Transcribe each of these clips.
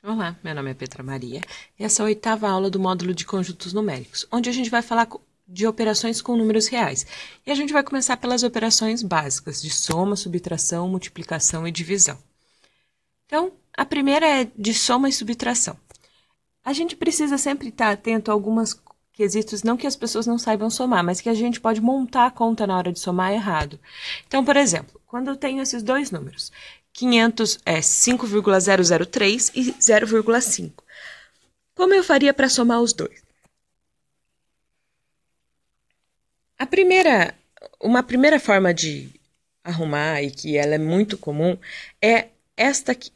Olá, meu nome é Petra Maria e essa é a oitava aula do módulo de conjuntos numéricos, onde a gente vai falar de operações com números reais. E a gente vai começar pelas operações básicas de soma, subtração, multiplicação e divisão. Então, a primeira é de soma e subtração. A gente precisa sempre estar atento a algumas quesitos, não que as pessoas não saibam somar, mas que a gente pode montar a conta na hora de somar errado. Então, por exemplo, quando eu tenho esses dois números 500 é 5,003 e 0,5. Como eu faria para somar os dois? A primeira, uma primeira forma de arrumar e que ela é muito comum é esta aqui.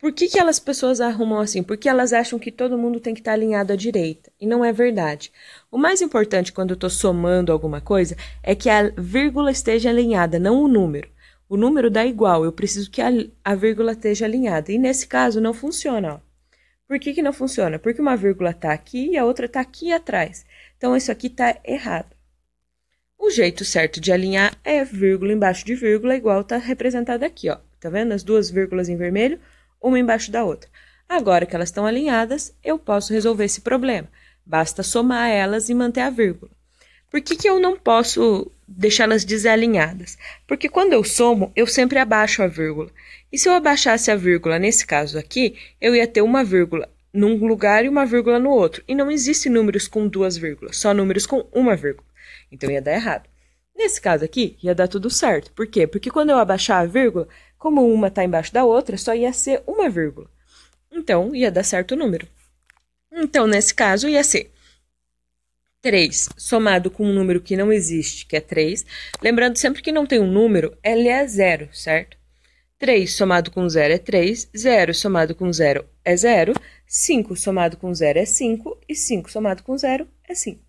Por que, que elas pessoas arrumam assim? Porque elas acham que todo mundo tem que estar tá alinhado à direita. E não é verdade. O mais importante quando eu estou somando alguma coisa é que a vírgula esteja alinhada, não o número. O número dá igual, eu preciso que a, a vírgula esteja alinhada. E nesse caso não funciona. Ó. Por que, que não funciona? Porque uma vírgula está aqui e a outra está aqui atrás. Então isso aqui está errado. O jeito certo de alinhar é vírgula embaixo de vírgula, igual está representada aqui, ó. Tá vendo? As duas vírgulas em vermelho, uma embaixo da outra. Agora que elas estão alinhadas, eu posso resolver esse problema. Basta somar elas e manter a vírgula. Por que, que eu não posso deixá-las desalinhadas? Porque quando eu somo, eu sempre abaixo a vírgula. E se eu abaixasse a vírgula nesse caso aqui, eu ia ter uma vírgula num lugar e uma vírgula no outro. E não existem números com duas vírgulas, só números com uma vírgula. Então ia dar errado. Nesse caso aqui, ia dar tudo certo. Por quê? Porque quando eu abaixar a vírgula, como uma está embaixo da outra, só ia ser uma vírgula. Então, ia dar certo o número. Então, nesse caso, ia ser 3 somado com um número que não existe, que é 3. Lembrando, sempre que não tem um número, ele é zero, certo? 3 somado com 0 é 3, 0 somado com 0 é 0, 5 somado com 0 é 5 e 5 somado com 0 é 5.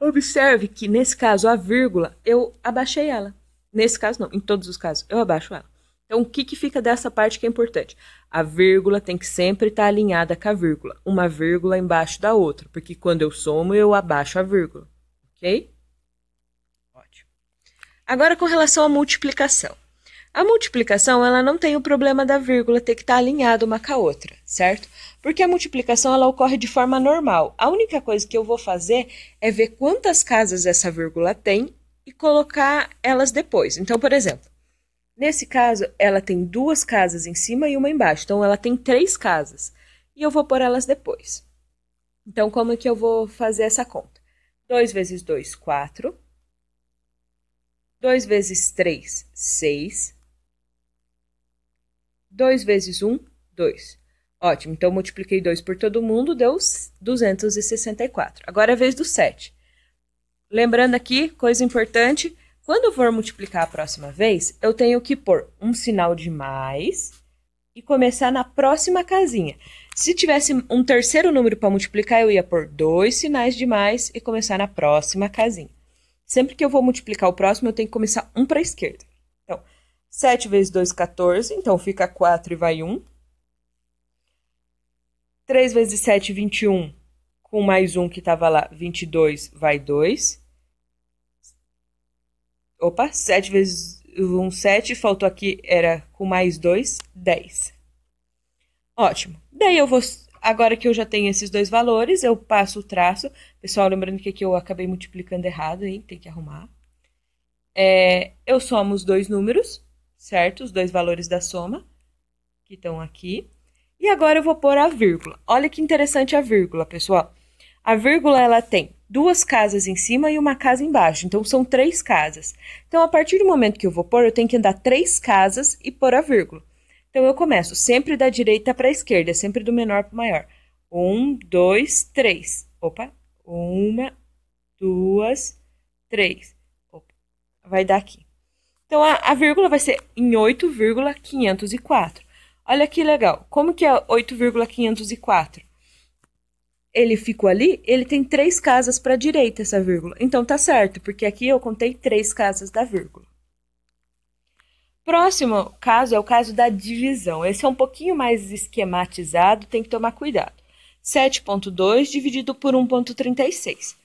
Observe que nesse caso a vírgula eu abaixei ela. Nesse caso não, em todos os casos eu abaixo ela. Então, o que, que fica dessa parte que é importante? A vírgula tem que sempre estar tá alinhada com a vírgula, uma vírgula embaixo da outra, porque quando eu somo, eu abaixo a vírgula, ok? Ótimo. Agora, com relação à multiplicação. A multiplicação, ela não tem o problema da vírgula ter que estar tá alinhada uma com a outra, certo? Porque a multiplicação, ela ocorre de forma normal. A única coisa que eu vou fazer é ver quantas casas essa vírgula tem e colocar elas depois. Então, por exemplo, Nesse caso, ela tem duas casas em cima e uma embaixo. Então, ela tem três casas. E eu vou pôr elas depois. Então, como é que eu vou fazer essa conta? 2 vezes 2, 4. 2 vezes 3, 6. 2 vezes 1, 2. Ótimo, então multipliquei 2 por todo mundo, deu 264. Agora é a vez do 7. Lembrando aqui, coisa importante, quando eu for multiplicar a próxima vez, eu tenho que pôr um sinal de mais e começar na próxima casinha. Se tivesse um terceiro número para multiplicar, eu ia pôr dois sinais de mais e começar na próxima casinha. Sempre que eu vou multiplicar o próximo, eu tenho que começar um para a esquerda. Então, 7 vezes 2, 14. Então, fica 4 e vai 1. 3 vezes 7, 21. Com mais 1 que estava lá, 22, vai 2. Opa, 7 vezes 1, 7. Faltou aqui, era com mais 2, 10. Ótimo. Daí eu vou. Agora que eu já tenho esses dois valores, eu passo o traço. Pessoal, lembrando que aqui eu acabei multiplicando errado, hein? Tem que arrumar. É, eu somo os dois números, certo? Os dois valores da soma, que estão aqui. E agora eu vou pôr a vírgula. Olha que interessante a vírgula, pessoal. A vírgula ela tem duas casas em cima e uma casa embaixo, então são três casas. Então a partir do momento que eu vou pôr, eu tenho que andar três casas e pôr a vírgula. Então eu começo sempre da direita para a esquerda, sempre do menor para o maior. Um, dois, três. Opa, uma, duas, três. Opa, vai dar aqui. Então a, a vírgula vai ser em 8,504. Olha que legal. Como que é 8,504? ele ficou ali, ele tem três casas para a direita essa vírgula. Então tá certo, porque aqui eu contei três casas da vírgula. Próximo caso é o caso da divisão. Esse é um pouquinho mais esquematizado, tem que tomar cuidado. 7.2 dividido por 1.36.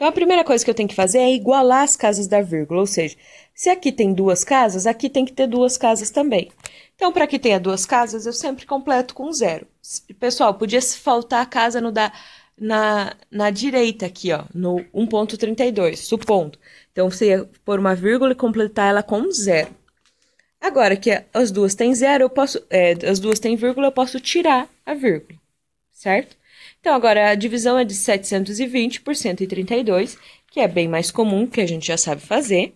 Então a primeira coisa que eu tenho que fazer é igualar as casas da vírgula, ou seja, se aqui tem duas casas, aqui tem que ter duas casas também. Então, para que tenha duas casas, eu sempre completo com zero. Pessoal, podia faltar a casa no da, na, na direita aqui, ó, no 1.32, supondo. Então, você ia pôr uma vírgula e completar ela com zero. Agora que as duas têm zero, eu posso, é, as duas têm vírgula, eu posso tirar a vírgula, certo? Então, agora a divisão é de 720 por 132, que é bem mais comum, que a gente já sabe fazer.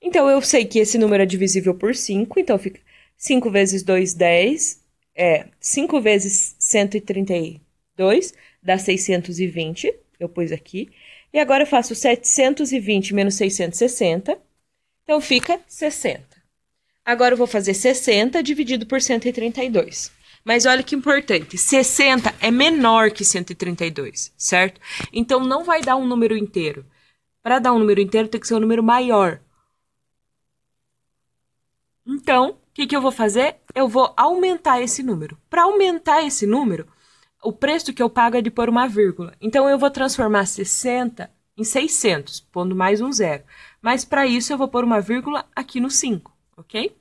Então, eu sei que esse número é divisível por 5, então fica 5 vezes 2, 10. É, 5 vezes 132 dá 620, eu pus aqui. E agora eu faço 720 menos 660, então fica 60. Agora eu vou fazer 60 dividido por 132. Mas olha que importante, 60 é menor que 132, certo? Então não vai dar um número inteiro. Para dar um número inteiro tem que ser um número maior. Então, o que, que eu vou fazer? Eu vou aumentar esse número. Para aumentar esse número, o preço que eu pago é de pôr uma vírgula. Então, eu vou transformar 60 em 600, pondo mais um zero. Mas, para isso, eu vou pôr uma vírgula aqui no 5, ok?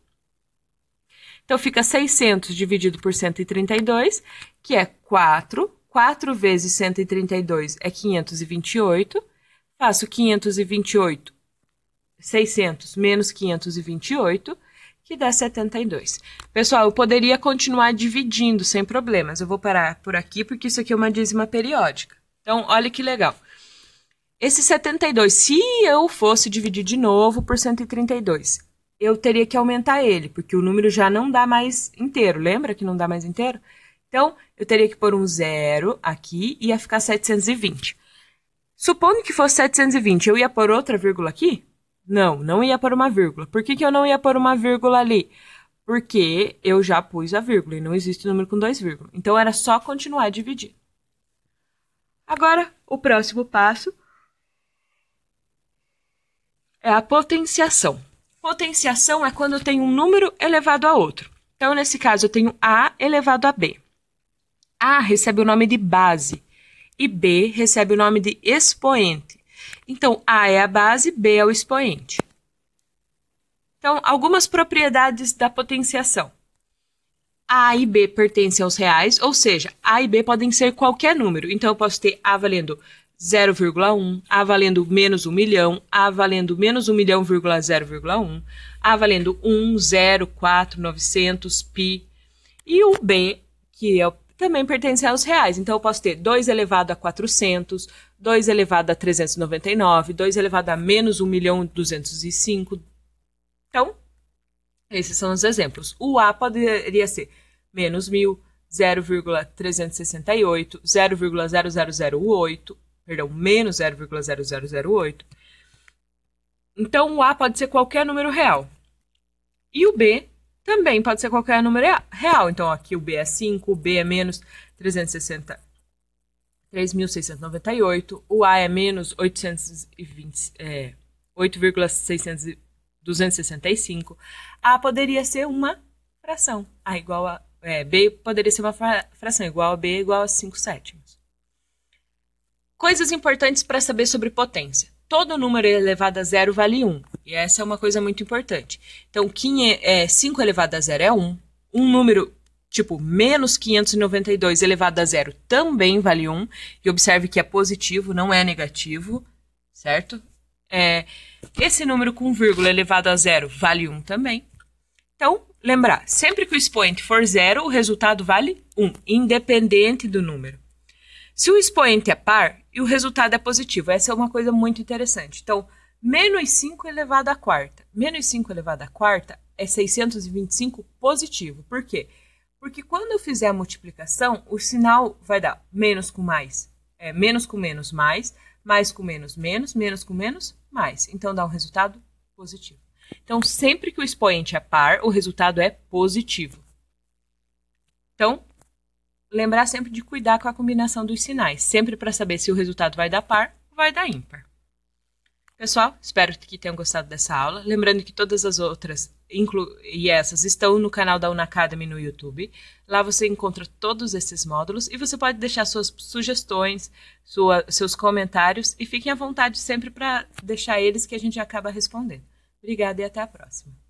Então fica 600 dividido por 132, que é 4. 4 vezes 132 é 528. Faço 528, 600 menos 528, que dá 72. Pessoal, eu poderia continuar dividindo sem problemas. Eu vou parar por aqui, porque isso aqui é uma dízima periódica. Então, olha que legal. Esse 72, se eu fosse dividir de novo por 132, eu teria que aumentar ele, porque o número já não dá mais inteiro. Lembra que não dá mais inteiro? Então, eu teria que pôr um zero aqui e ia ficar 720. Supondo que fosse 720, eu ia pôr outra vírgula aqui? Não, não ia pôr uma vírgula. Por que, que eu não ia pôr uma vírgula ali? Porque eu já pus a vírgula e não existe número com dois vírgulas. Então, era só continuar dividindo. Agora, o próximo passo é a potenciação. Potenciação é quando tem um número elevado a outro. Então, nesse caso, eu tenho A elevado a B. A recebe o nome de base e B recebe o nome de expoente. Então, A é a base, B é o expoente. Então, algumas propriedades da potenciação. A e B pertencem aos reais, ou seja, A e B podem ser qualquer número. Então, eu posso ter A valendo 0,1, A valendo menos 1 milhão, A valendo menos 1 milhão, 0,1, A valendo 1, 0, 4, 900, pi. E o B, que é, também pertence aos reais. Então, eu posso ter 2 elevado a 400, 2 elevado a 399, 2 elevado a menos 1 milhão, 205. Então, esses são os exemplos. O A poderia ser menos 1.000, 0,368, 0,0008, perdão, menos 0,0008. Então o A pode ser qualquer número real. E o B também pode ser qualquer número real. Então aqui o B é 5, o B é menos 360. 3.698, o A é menos 8,265. É, a poderia ser uma fração. A igual a. É, B poderia ser uma fração igual a B igual a 5 sétimos. Coisas importantes para saber sobre potência. Todo número elevado a zero vale 1, e essa é uma coisa muito importante. Então, 5 é, elevado a zero é 1. Um número tipo menos 592 elevado a zero também vale 1, e observe que é positivo, não é negativo, certo? É, esse número com vírgula elevado a zero vale 1 também. Então, lembrar, sempre que o expoente for zero, o resultado vale 1, independente do número. Se o expoente é par e o resultado é positivo, essa é uma coisa muito interessante. Então, menos 5 elevado à quarta. Menos 5 elevado à quarta é 625 positivo. Por quê? Porque quando eu fizer a multiplicação, o sinal vai dar menos com mais, é, menos com menos, mais, mais com menos, menos, menos com menos, mais. Então, dá um resultado positivo. Então, sempre que o expoente é par, o resultado é positivo. Então, lembrar sempre de cuidar com a combinação dos sinais, sempre para saber se o resultado vai dar par ou vai dar ímpar. Pessoal, espero que tenham gostado dessa aula. Lembrando que todas as outras e essas estão no canal da Unacademy no YouTube. Lá você encontra todos esses módulos e você pode deixar suas sugestões, sua, seus comentários e fiquem à vontade sempre para deixar eles que a gente acaba respondendo. Obrigada e até a próxima.